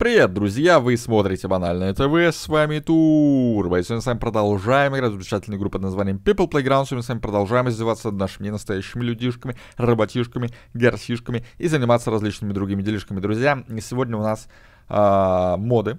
Привет, друзья! Вы смотрите Банальное ТВ, с вами Турбо. И сегодня с вами продолжаем играть в замечательную группу под названием People Playground. Сегодня с вами продолжаем издеваться над нашими настоящими людишками, работишками, горсишками и заниматься различными другими делишками, друзья. И сегодня у нас э, моды,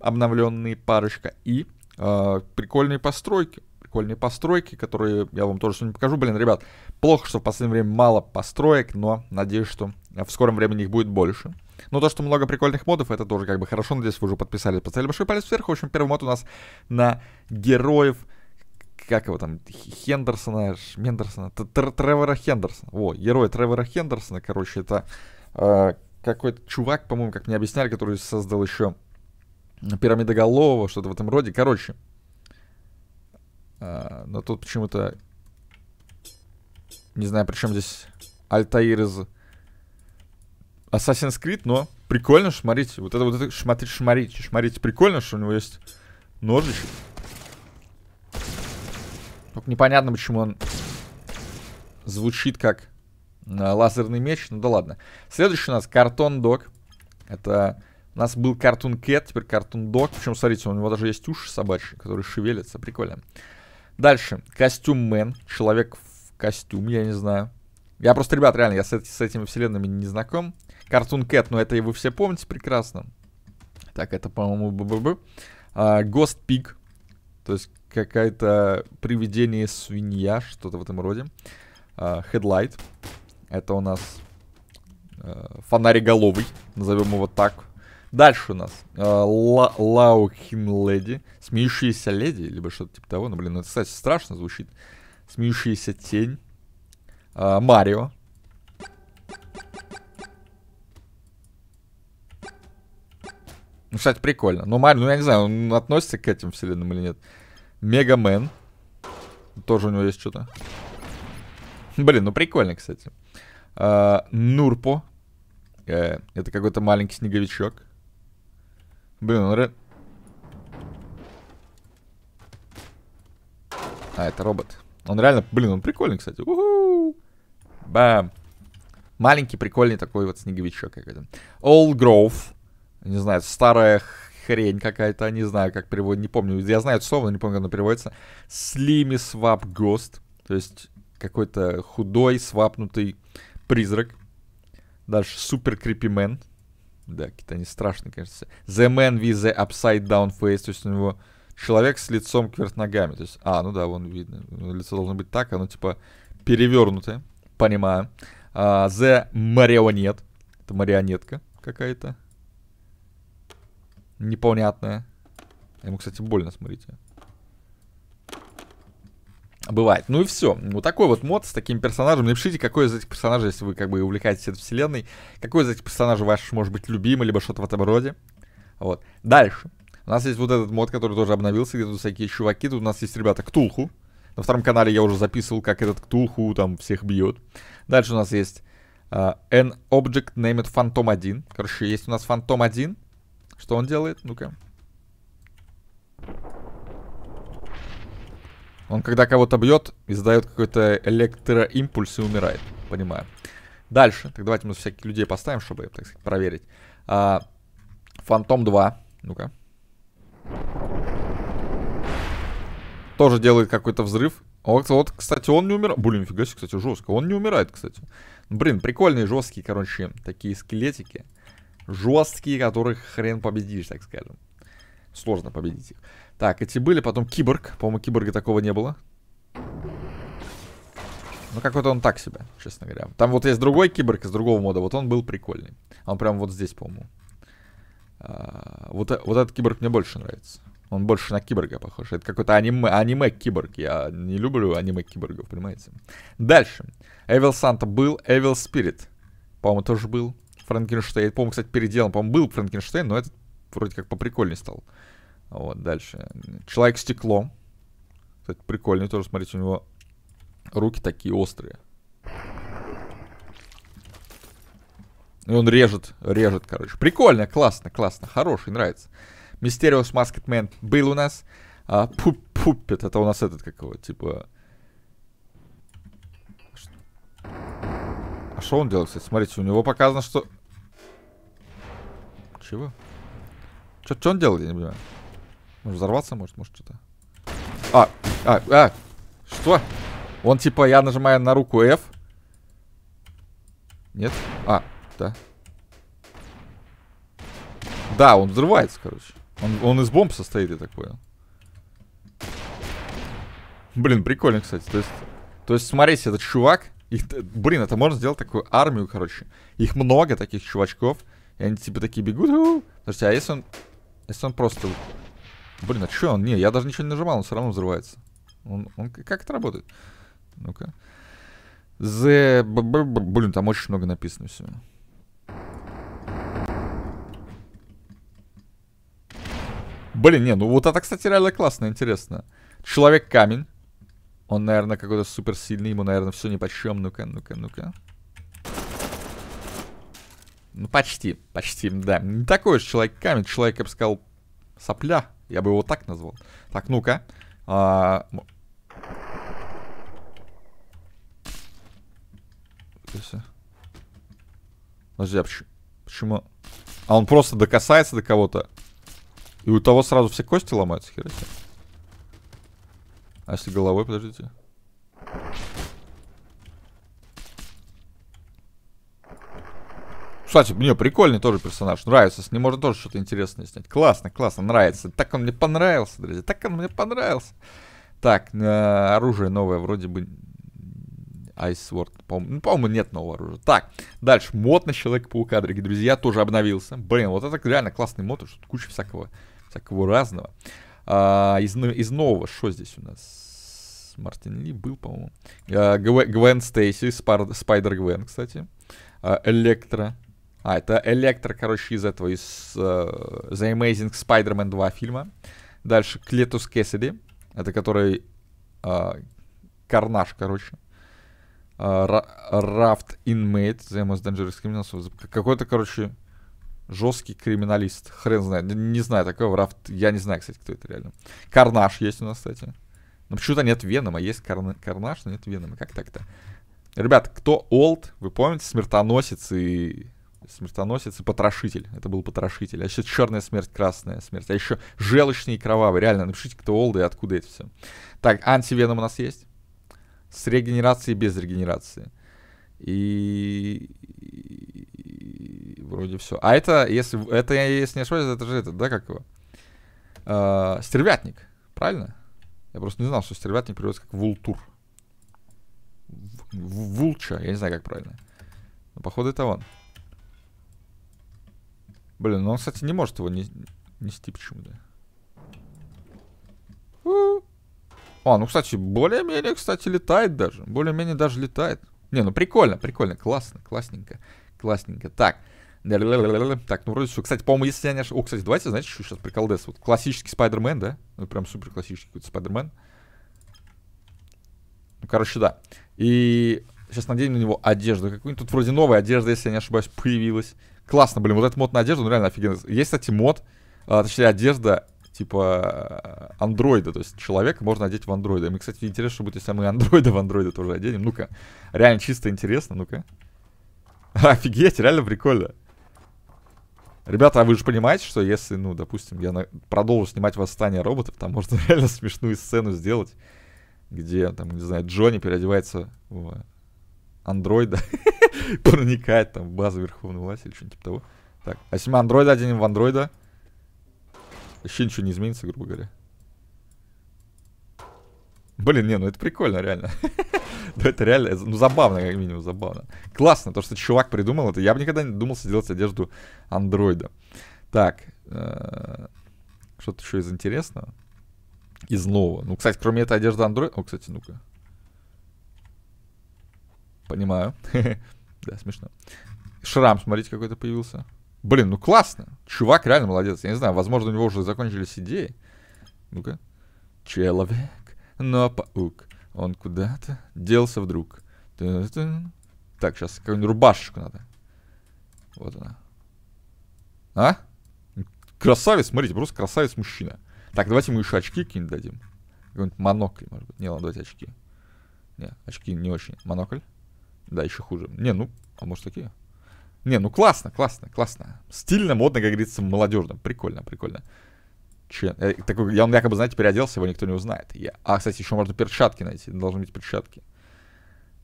обновленные парочка и э, прикольные постройки. Прикольные постройки, которые я вам тоже сегодня покажу. Блин, ребят, плохо, что в последнее время мало построек, но надеюсь, что в скором времени их будет больше. Но то, что много прикольных модов, это тоже как бы хорошо. Надеюсь, вы уже подписались, поставили большой палец вверх. В общем, первый мод у нас на героев как его там, Хендерсона, Мендерсона, Тр Тревора Хендерсона. О, герой Тревора Хендерсона, короче, это э, какой-то чувак, по-моему, как мне объясняли, который создал еще Пирамидоголового, что-то в этом роде. Короче, э, но тут почему-то, не знаю, при чем здесь Альтаир из Assassin's Creed, но прикольно шмарить. Вот это вот это шматри, шмарить. Шмарить прикольно, что у него есть ножичек. Только непонятно, почему он звучит как э, лазерный меч. Ну да ладно. Следующий у нас картон док. Это у нас был Картон Кет, теперь Картон док. Причем, смотрите, у него даже есть уши собачьи, которые шевелятся. Прикольно. Дальше. Костюм мэн. Человек в костюм, я не знаю. Я просто, ребят, реально, я с, с этими вселенными не знаком. Cartoon Cat, ну это и вы все помните прекрасно. Так, это, по-моему, БББ. А, Ghost Pig. То есть какая-то привидение свинья, что-то в этом роде. А, Headlight. Это у нас а, э, фонариголовый, назовем его так. Дальше у нас э, ла Лаухин Леди, Смеющаяся Леди, либо что-то типа того. Ну, блин, ну, это, кстати, страшно звучит. Смеющаяся Тень, а, Марио, Ну, кстати, прикольно. Ну, Марио, ну я не знаю, он относится к этим вселенным или нет. Мегамен. Тоже у него есть что-то. Блин, ну прикольно, кстати. А, Нурпо. Э, это какой-то маленький снеговичок. Блин, он... Ре... А, это робот. Он реально... Блин, он прикольный, кстати. У -ху! Бам. Маленький, прикольный такой вот снеговичок какой-то. Old Grove не знаю, старая хрень какая-то, не знаю, как переводится, не помню. Я знаю это слово, но не помню, как оно переводится. Слими Swap Ghost, то есть какой-то худой, свапнутый призрак. Дальше Super Супер Man, Да, какие-то они страшные, кажется. The Man with the Upside Down Face, то есть у него человек с лицом кверх ногами. То есть, а, ну да, вон видно. Лицо должно быть так, оно типа перевернутое, понимаю. Uh, the Marionette, это марионетка какая-то непонятное. Ему, кстати, больно, смотрите. Бывает. Ну и все. Вот такой вот мод с таким персонажем. Напишите, какой из этих персонажей, если вы как бы увлекаетесь этой вселенной, какой из этих персонажей ваш может быть любимый, либо что-то в этом роде. Вот. Дальше. У нас есть вот этот мод, который тоже обновился, где тут всякие чуваки. Тут у нас есть ребята Ктулху. На втором канале я уже записывал, как этот Ктулху там всех бьет. Дальше у нас есть uh, а, An Object Named Phantom 1. Короче, есть у нас Phantom 1. Что он делает? Ну-ка. Он когда кого-то бьет, издает какой-то электроимпульс и умирает. Понимаю. Дальше. Так давайте мы всяких людей поставим, чтобы, так сказать, проверить. А, Фантом 2. Ну-ка. Тоже делает какой-то взрыв. А вот, вот, кстати, он не умер. Блин, нифига себе, кстати, жестко. Он не умирает, кстати. Блин, прикольные, жесткие, короче, такие скелетики жесткие, которых хрен победишь, так скажем. Сложно победить их. Так, эти были, потом киборг. По-моему, киборга такого не было. Ну, какой-то он так себе, честно говоря. Там вот есть другой киборг из другого мода, вот он был прикольный. А он прям вот здесь, по-моему. А, вот, э, вот этот киборг мне больше нравится. Он больше на киборга похож. Это какой-то аниме, аниме-киборг. Я не люблю аниме-киборгов, понимаете? Дальше. Evil Санта был. Evil Спирит, По-моему, тоже был. Франкенштейн. По-моему, кстати, переделан. По-моему, был Франкенштейн, но этот вроде как поприкольнее стал. Вот, дальше. Человек стекло. Кстати, прикольный тоже. Смотрите, у него руки такие острые. И он режет, режет, короче. Прикольно, классно, классно, хороший, нравится. Mysterious Masked был у нас. А, пуппет, это у нас этот какого, типа... А что он делает, кстати? Смотрите, у него показано, что чего? Что он делает, я не понимаю. Может взорваться, может, может что-то. А, а, а, что? Он типа, я нажимаю на руку F. Нет? А, да. Да, он взрывается, короче. Он, он из бомб состоит, я так понял. Блин, прикольно, кстати. То есть, то есть смотрите, этот чувак... Их, э, блин, это можно сделать такую армию, короче. Их много, таких чувачков. И они типа такие бегут. Слушайте, а если он... Если он просто... Блин, а что он? Не, я даже ничего не нажимал, он все равно взрывается. Он, он... Как это работает? Ну-ка. The... Блин, там очень много написано всего. Блин, не, ну вот это, кстати, реально классно, интересно. Человек-камень. Он, наверное, какой-то суперсильный, ему, наверное, все чем. Ну-ка, ну-ка, ну-ка. Ну, почти, почти, да. Не такой уж человек камень. Человек, я бы сказал, сопля. Я бы его так назвал. Так, ну-ка. А... Подожди, а почему? А он просто докасается до кого-то. И у того сразу все кости ломаются, хера себе. А если головой, подождите. Кстати, мне прикольный тоже персонаж. Нравится. С ним можно тоже что-то интересное снять. Классно, классно, нравится. Так он мне понравился, друзья. Так он мне понравился. Так, э, оружие новое вроде бы... Айсворд, по-моему, ну, по-моему, нет нового оружия. Так, дальше, мод на Человека-паука, дорогие друзья, тоже обновился. Блин, вот это реально классный мод, что куча всякого, всякого разного. А, из, из нового, что здесь у нас? Мартин Ли был, по-моему. Э, Гвен Стейси, Спайдер Гвен, кстати. А, Электро, а, это Электро, короче, из этого, из uh, The Amazing Spider-Man 2 фильма. Дальше Клетус Кэссиди. Это который... Uh, а, Карнаж, короче. А, Рафт инмейт, Inmate. The Most Dangerous Criminals. Какой-то, короче, жесткий криминалист. Хрен знает. Не, не знаю такой Рафт... Я не знаю, кстати, кто это реально. Карнаш есть у нас, кстати. Но почему-то нет Венома. Есть Карна... Карнаж, но нет Венома. Как так-то? Ребят, кто Олд, вы помните, Смертоносец и смертоносец и потрошитель. Это был потрошитель. А еще черная смерть, красная смерть. А еще желчные и кровавый. Реально, напишите, кто олды и откуда это все. Так, антивеном у нас есть. С регенерацией и без регенерации. И... и... Вроде все. А это, если... Это, если не ошибаюсь, это же это, да, как его? Э, стервятник, правильно? Я просто не знал, что стервятник переводится как вултур. Вулча, я не знаю, как правильно. Но походу это он. Блин, ну он, кстати, не может его не... нести почему-то. А, ну, кстати, более-менее, кстати, летает даже. Более-менее даже летает. Не, ну прикольно, прикольно, классно, классненько, классненько. Так, так, ну вроде все. Кстати, по-моему, если я не ошибаюсь... О, кстати, давайте, знаете, что сейчас приколдес? Вот классический Спайдермен, да? Ну, прям супер классический какой-то Спайдермен. Ну, короче, да. И Сейчас надень на него одежду какую-нибудь. Тут вроде новая одежда, если я не ошибаюсь, появилась. Классно, блин, вот этот мод на одежду, ну реально офигенно. Есть, кстати, мод, а, точнее, одежда типа а, андроида, то есть человек можно одеть в андроида. мне, кстати, интересно, что будет, если мы андроида в андроида тоже оденем. Ну-ка, реально чисто интересно, ну-ка. Офигеть, реально прикольно. Ребята, а вы же понимаете, что если, ну, допустим, я на... продолжу снимать восстание роботов, там можно реально смешную сцену сделать, где, там, не знаю, Джонни переодевается в андроида проникает там в базу верховной власти или что-нибудь типа того. Так, а если мы андроида оденем в андроида, вообще ничего не изменится, грубо говоря. Блин, не, ну это прикольно, реально. ну это реально, ну забавно, как минимум, забавно. Классно, то, что чувак придумал это. Я бы никогда не думал сделать одежду андроида. Так, э, что-то еще из интересного. Из нового. Ну, кстати, кроме этой одежды андроида... О, кстати, ну-ка. Понимаю. да, смешно. Шрам, смотрите, какой-то появился. Блин, ну классно. Чувак реально молодец. Я не знаю, возможно, у него уже закончились идеи. Ну-ка. Человек, но паук. Он куда-то делся вдруг. Так, сейчас какую-нибудь рубашечку надо. Вот она. А? Красавец, смотрите, просто красавец мужчина. Так, давайте ему еще очки какие-нибудь дадим. Какой-нибудь монокль, может быть. Не, ладно, давайте очки. Не, очки не очень. Монокль. Да, еще хуже. Не, ну, а может такие? Не, ну классно, классно, классно. Стильно, модно, как говорится, молодежно. Прикольно, прикольно. Че? Я, э, такой, я он якобы, знаете, переоделся, его никто не узнает. Я... А, кстати, еще можно перчатки найти. Должны быть перчатки.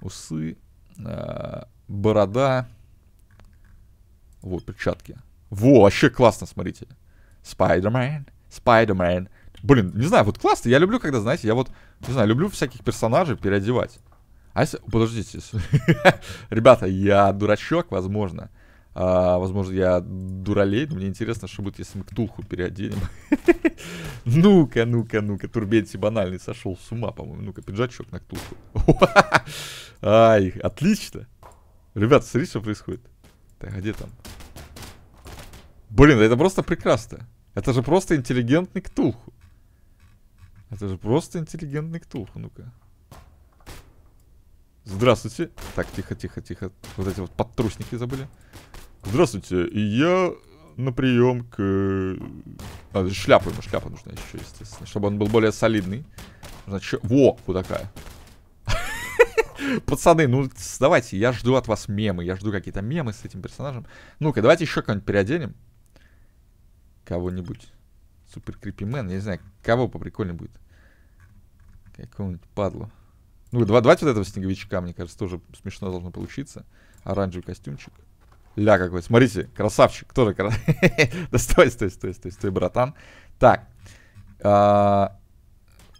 Усы, э, борода. Вот, перчатки. Во, вообще классно, смотрите. Спайдермен, Спайдермен. Блин, не знаю, вот классно. Я люблю, когда, знаете, я вот, не знаю, люблю всяких персонажей переодевать. А если... Подождите. Ребята, я дурачок, возможно. А, возможно, я дуралей, но мне интересно, что будет, если мы Ктулху переоденем. ну-ка, ну-ка, ну-ка. Турбенти банальный сошел с ума, по-моему. Ну-ка, пиджачок на Ктулху. Ай, отлично. Ребята, смотри, что происходит. Так, а где там? Блин, это просто прекрасно. Это же просто интеллигентный Ктулху. Это же просто интеллигентный Ктулху, ну-ка. Здравствуйте. Так, тихо, тихо, тихо. Вот эти вот подтрусники забыли. Здравствуйте, я на прием к... А, шляпу ему, шляпа нужна еще, естественно. Чтобы он был более солидный. Значит, во, вот такая. Пацаны, ну давайте, я жду от вас мемы. Я жду какие-то мемы с этим персонажем. Ну-ка, давайте еще кого-нибудь переоденем. Кого-нибудь. Супер Крипимен, я не знаю, кого поприкольнее будет. Какого-нибудь падлу. Ну, два, давайте вот этого снеговичка, мне кажется, тоже смешно должно получиться. Оранжевый костюмчик. Ля какой. Смотрите, красавчик. Тоже красавчик. Да стой, стой, стой, стой, стой, братан. Так.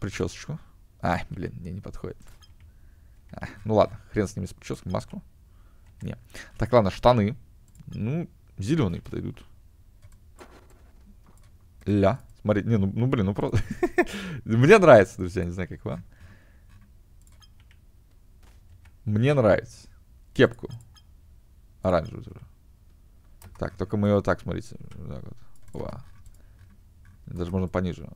Причесочку. А, блин, мне не подходит. Ну ладно, хрен с ними с прической, маску. Не. Так, ладно, штаны. Ну, зеленые подойдут. Ля. Смотри, не, ну, ну блин, ну просто... Мне нравится, друзья, не знаю, как вам. Мне нравится. Кепку. Оранжевую Так, только мы ее так, смотрите. Так вот. Опа. Даже можно пониже.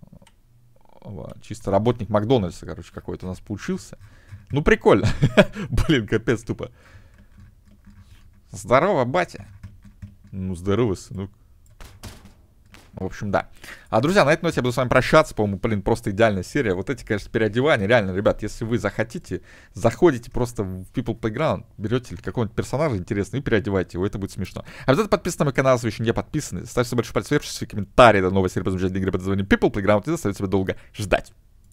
Опа. Чисто работник Макдональдса, короче, какой-то у нас получился. Ну, прикольно. Блин, капец тупо. Здорово, батя. Ну, здорово, сынок. В общем, да. А, друзья, на этой ноте я буду с вами прощаться. По-моему, блин, просто идеальная серия. Вот эти, конечно, переодевания. Реально, ребят, если вы захотите, заходите просто в People Playground, берете какого-нибудь персонажа интересного и переодевайте его. Это будет смешно. Обязательно подписывайтесь на мой канал, если вы еще не подписаны. Ставьте себе большой палец вверх, пишите комментарии до новой серии, возможно, игры под названием People Playground и заставите себя долго ждать.